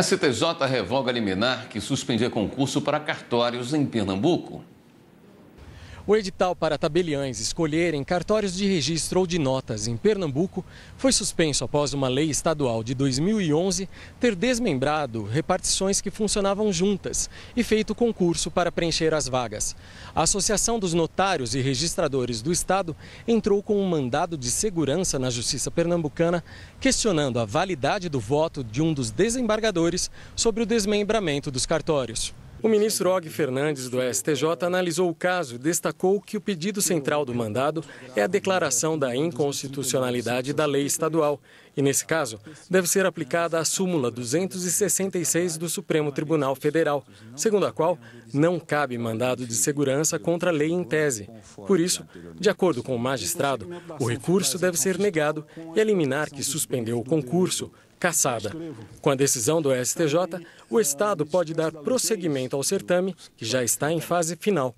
A CTJ revoga liminar que suspendia concurso para cartórios em Pernambuco. O edital para tabeliães escolherem cartórios de registro ou de notas em Pernambuco foi suspenso após uma lei estadual de 2011 ter desmembrado repartições que funcionavam juntas e feito concurso para preencher as vagas. A Associação dos Notários e Registradores do Estado entrou com um mandado de segurança na Justiça Pernambucana, questionando a validade do voto de um dos desembargadores sobre o desmembramento dos cartórios. O ministro Og Fernandes do STJ analisou o caso e destacou que o pedido central do mandado é a declaração da inconstitucionalidade da lei estadual e, nesse caso, deve ser aplicada a súmula 266 do Supremo Tribunal Federal, segundo a qual não cabe mandado de segurança contra a lei em tese. Por isso, de acordo com o magistrado, o recurso deve ser negado e eliminar que suspendeu o concurso cassada. Com a decisão do STJ, o Estado pode dar prosseguimento ao certame, que já está em fase final.